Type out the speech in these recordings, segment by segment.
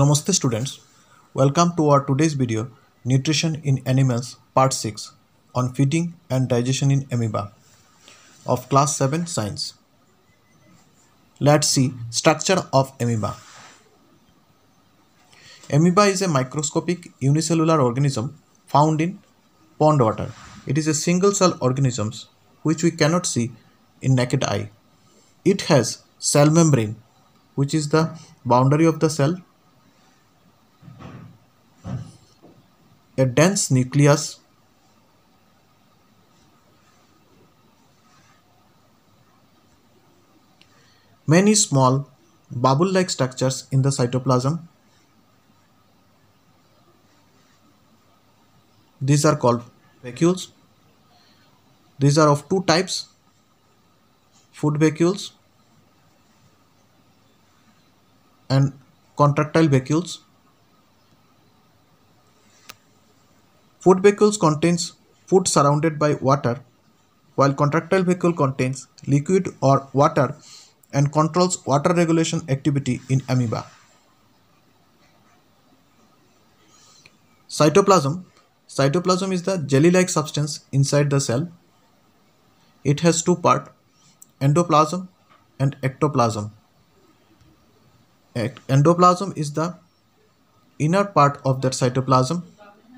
Namaste students, welcome to our today's video Nutrition in Animals Part 6 on Feeding and Digestion in Amoeba of Class 7 Science. Let's see structure of amoeba. Amoeba is a microscopic unicellular organism found in pond water. It is a single cell organism which we cannot see in naked eye. It has cell membrane which is the boundary of the cell a dense nucleus many small bubble-like structures in the cytoplasm. These are called vacuoles. These are of two types, food vacuoles and contractile vacuoles. Food vacuoles contains food surrounded by water, while contractile vehicle contains liquid or water and controls water regulation activity in amoeba. Cytoplasm. Cytoplasm is the jelly-like substance inside the cell. It has two parts, endoplasm and ectoplasm. Endoplasm is the inner part of that cytoplasm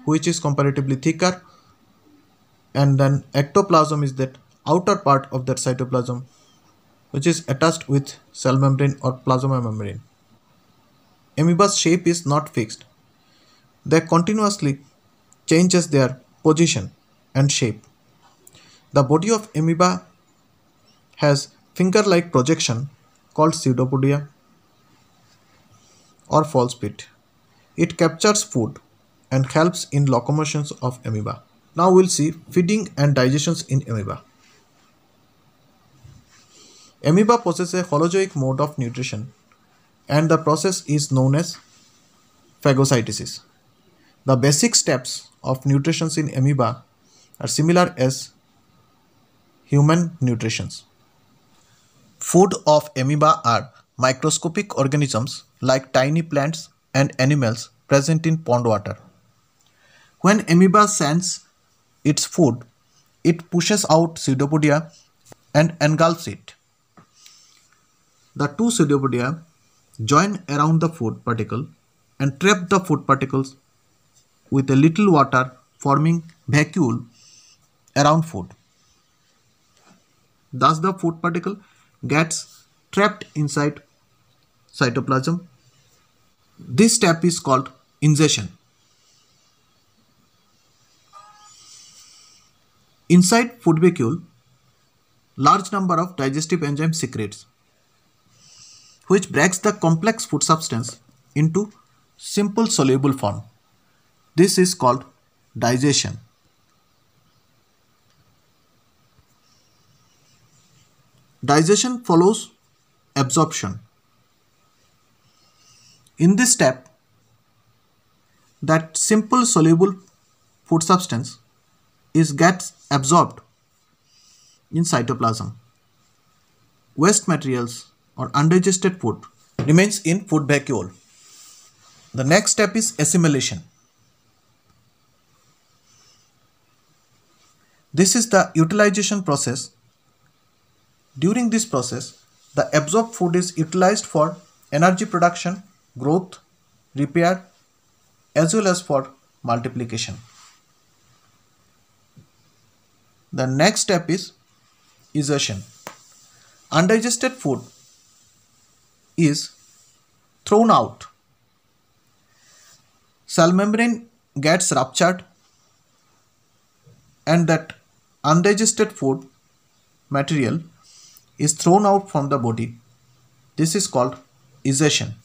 which is comparatively thicker and then ectoplasm is that outer part of that cytoplasm which is attached with cell membrane or plasma membrane. Amoeba's shape is not fixed. They continuously changes their position and shape. The body of amoeba has finger-like projection called pseudopodia or false feet. It captures food and helps in locomotions of amoeba. Now we'll see feeding and digestions in amoeba. Amoeba possesses a holozoic mode of nutrition and the process is known as phagocytosis. The basic steps of nutrition in amoeba are similar as human nutrition. Food of amoeba are microscopic organisms like tiny plants and animals present in pond water. When amoeba sends its food, it pushes out pseudopodia and engulfs it. The two pseudopodia join around the food particle and trap the food particles with a little water forming vacuole around food. Thus the food particle gets trapped inside cytoplasm. This step is called ingestion. Inside food vacuole, large number of digestive enzyme secretes, which breaks the complex food substance into simple soluble form. This is called digestion. Digestion follows absorption. In this step, that simple soluble food substance is gets absorbed in cytoplasm. Waste materials or undigested food remains in food vacuole. The next step is assimilation. This is the utilization process. During this process, the absorbed food is utilized for energy production, growth, repair, as well as for multiplication. The next step is ingestion. Undigested food is thrown out. Cell membrane gets ruptured and that undigested food material is thrown out from the body. This is called ingestion.